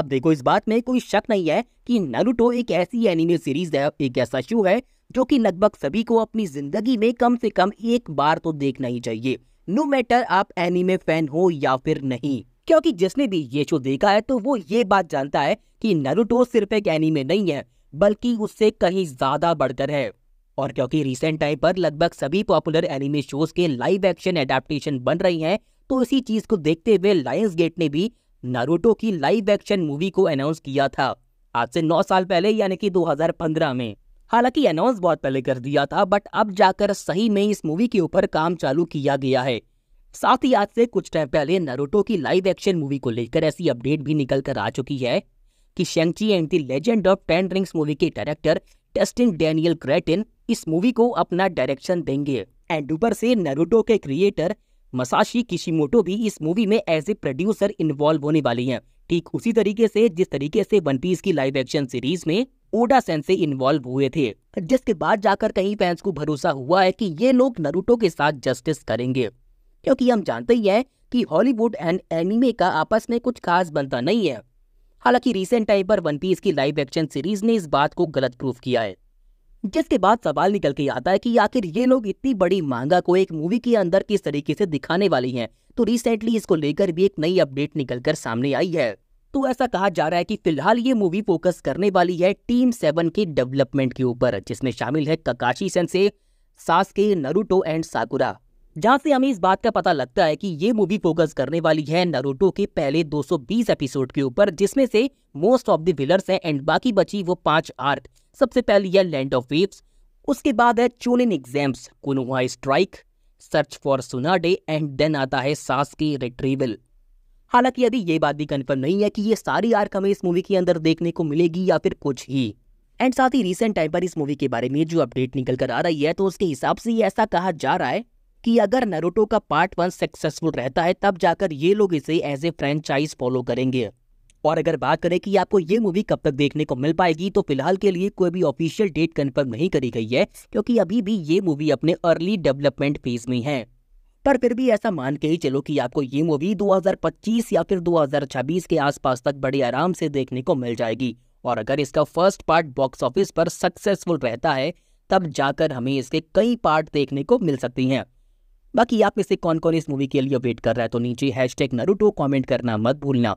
अब देखो इस बात में कोई शक नहीं है कि नरुटो एक ऐसी एनिमे सीरीज है एक ऐसा शो है जो कि लगभग सभी को अपनी जिंदगी में कम से कम एक बार तो देखना ही चाहिए नो मैटर आप एनिमे फैन हो या फिर नहीं क्योंकि जिसने भी ये शो देखा है तो वो ये बात जानता है कि नरुटो सिर्फ एक एनिमे नहीं है बल्कि उससे कहीं ज्यादा बढ़कर है और क्योंकि रिसेंट टाइम पर लगभग सभी पॉपुलर एनिमे शोज के लाइव एक्शन एडेप्टेशन बन रही हैं तो इसी चीज को देखते हुए लायंस गेट ने भी नारुतो की लाइव एक्शन मूवी को अनाउंस किया था आज से नौ साल पहले यानी कि 2015 में हालांकि अनाउंस बहुत पहले कर दिया था बट अब जाकर सही में इस मूवी के ऊपर काम चालू किया गया है साथ ही आज से कुछ टाइम पहले नारुतो की लाइव एक्शन मूवी को लेकर ऐसी अपडेट भी निकल कर आ चुकी है कि Shang Chi and the legend of ten rings movie के डायरेक्टर टेस्टिन डेनियल क्रेटिन इस मूवी को अपना डायरेक्शन देंगे एंड ऊपर से नरूटो के क्रिएटर मसाशी किशिमोटो भी इस मूवी में एज ए प्रोड्यूसर इन्वॉल्व होने वाली हैं ठीक उसी तरीके से जिस तरीके से वन पीस की लाइव एक्शन सीरीज में ओडा सेंसे इन्वॉल्व हुए थे जिसके बाद जाकर कहीं फैंस को भरोसा हुआ है कि ये लोग नरूटो के साथ जस्टिस करेंगे क्योंकि हम जानते ही हैं कि हॉलीवुड एंड एनिमे का आपस में कुछ खास बनता नहीं है हालांकि रिसेंट टाइम पर वन पीस की लाइव एक्शन सीरीज ने इस बात को गलत प्रूफ किया है जिसके बाद सवाल निकल के आता है कि आखिर ये लोग इतनी बड़ी मांगा को एक मूवी के अंदर किस तरीके से दिखाने वाली हैं तो रिसेंटली इसको लेकर भी एक नई अपडेट निकलकर सामने आई है तो ऐसा कहा जा रहा है कि फिलहाल ये मूवी फोकस करने वाली है टीम सेवन के डेवलपमेंट के ऊपर जिसमें शामिल है काकाशी सेंसे के नरूटो एंड साकुरा जहां से हमें इस बात का पता लगता है कि ये मूवी फोकस करने वाली है नरूटो के पहले 220 एपिसोड के ऊपर जिसमें से मोस्ट ऑफ द विलर्स हैं एंड बाकी बची वो पांच आर्क सबसे पहली है लैंड ऑफ वेव्स उसके बाद है इन एग्जाम्स कुनुआ strike search for Tsunade and then आता है सास की रिट्रीवल हालांकि यदि ये बात भी कन्फर्म नहीं है कि ये सारी आर्क हमें इस मूवी के अंदर देखने को मिलेगी या फिर कुछ ही एंड साथ ही रिसेंट टाइम पर इस मूवी के बारे में जो अपडेट निकल कर आ रही है तो उसके हिसाब से ये ऐसा कहा जा रहा है कि अगर नरोटो का पार्ट वन सक्सेसफुल रहता है तब जाकर ये लोग इसे एज ए फ्रेंचाइज फॉलो करेंगे और अगर बात करें कि आपको ये मूवी कब तक देखने को मिल पाएगी तो फिलहाल के लिए कोई भी ऑफिशियल डेट कन्फर्म नहीं करी गई है क्योंकि अभी भी ये मूवी अपने अर्ली डेवलपमेंट फेज में है पर फिर भी ऐसा मान के ही चलो कि आपको ये मूवी 2025 या फिर 2026 के आसपास तक बड़े आराम से देखने को मिल जाएगी और अगर इसका फर्स्ट पार्ट बॉक्स ऑफिस पर सक्सेसफुल रहता है तब जाकर हमें इसके कई पार्ट देखने को मिल सकती हैं बाकी आप इसे कौन कौन इस मूवी के लिए वेट कर रहा है तो नीचे हैश टैग नरूटो कॉमेंट करना मत भूलना